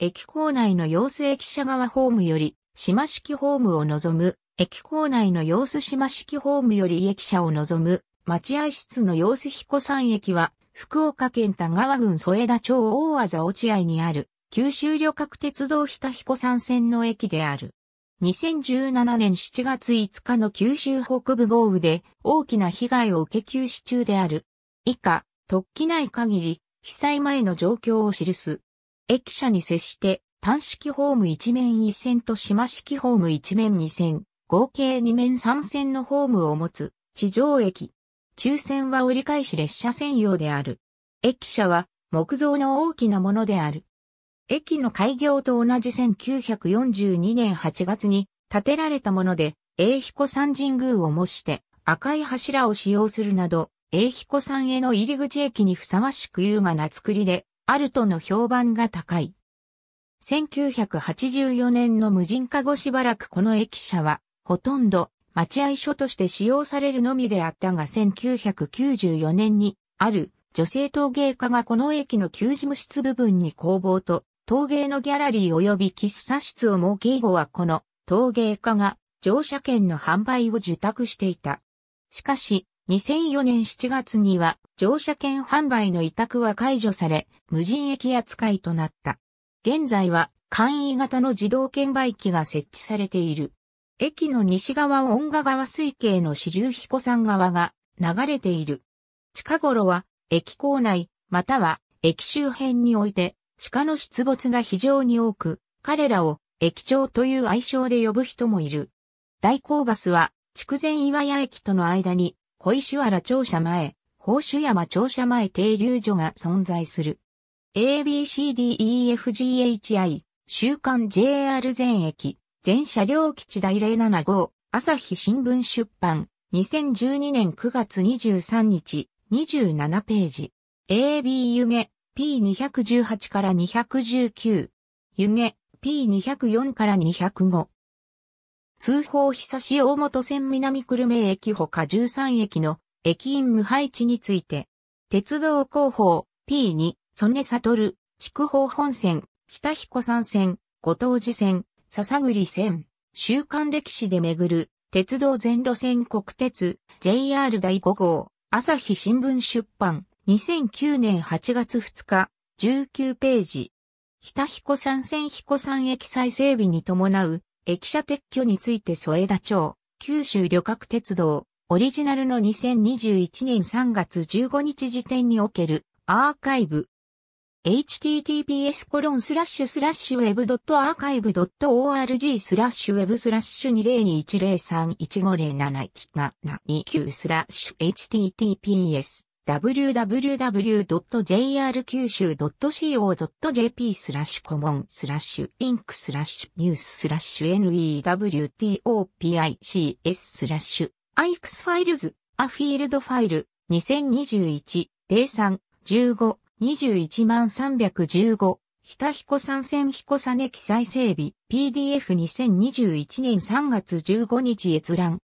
駅構内の様子駅舎側ホームより、島式ホームを望む、駅構内の様子島式ホームより駅舎を望む、待合室の様子彦山駅は、福岡県田川郡添田町大和落合にある、九州旅客鉄道日田彦山線の駅である。2017年7月5日の九州北部豪雨で大きな被害を受け休止中である。以下、突起ない限り、被災前の状況を記す。駅舎に接して単式ホーム一面一線と島式ホーム一面二線、合計二面三線のホームを持つ地上駅。中線は折り返し列車専用である。駅舎は木造の大きなものである。駅の開業と同じ1942年8月に建てられたもので、英彦山神宮を模して赤い柱を使用するなど、英彦山への入り口駅にふさわしく優雅な作りで、あるとの評判が高い。1984年の無人化後しばらくこの駅舎は、ほとんど待合所として使用されるのみであったが1994年に、ある女性陶芸家がこの駅の旧事務室部分に工房と陶芸のギャラリー及び喫茶室を設け以後はこの陶芸家が乗車券の販売を受託していた。しかし、2004年7月には乗車券販売の委託は解除され、無人駅扱いとなった。現在は簡易型の自動券売機が設置されている。駅の西側を音賀川水系の支流彦山川が流れている。近頃は駅構内または駅周辺において鹿の出没が非常に多く、彼らを駅長という愛称で呼ぶ人もいる。大工バスは筑前岩屋駅との間に小石原庁舎前、宝珠山庁舎前停留所が存在する。ABCDEFGHI、週刊 JR 全駅、全車両基地第075号、朝日新聞出版、2012年9月23日、27ページ。AB 湯気、P218 から219。湯気、P204 から205。通報久し大本線南久留米駅ほか13駅の駅員無配置について、鉄道広報 P2、曽根悟、筑豊本線、北彦山線、五島寺線、笹栗線、週刊歴史で巡る、鉄道全路線国鉄、JR 第5号、朝日新聞出版、2009年8月2日、19ページ。北彦山線彦山駅再整備に伴う駅舎撤去について添田町、九州旅客鉄道、オリジナルの2021年3月15日時点におけるアーカイブ。https コロンスラッシュスラッシュウェブドットアーカイブドット org スラッシュウェブスラッシュ20210315071729スラッシュ https www.jrkyushu.co.jp スラッシュコモンスラッシュインクスラッシュニューススラッシュ newtopics スラッシュアイクスファイルズアフィールドファイル2021 03 15 21万315ひたひこ参戦ひこさね記載整備 PDF2021 年3月15日閲覧。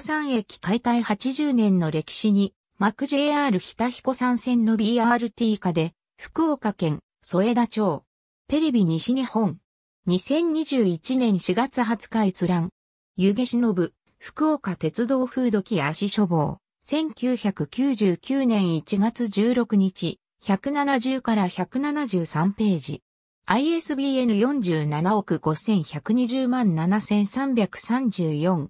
さん駅解体80年の歴史にマク JR 日田彦山線の BRT 化で、福岡県添田町、テレビ西日本、2021年4月20日閲覧、湯気忍、福岡鉄道風土機足処方、1999年1月16日、170から173ページ。ISBN 47億5120万7334。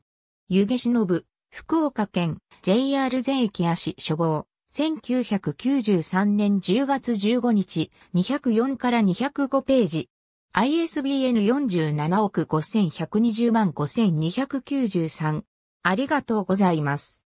湯気忍、福岡県 JR 全駅足処方。1993年10月15日、204から205ページ。ISBN 47億5120万5293。ありがとうございます。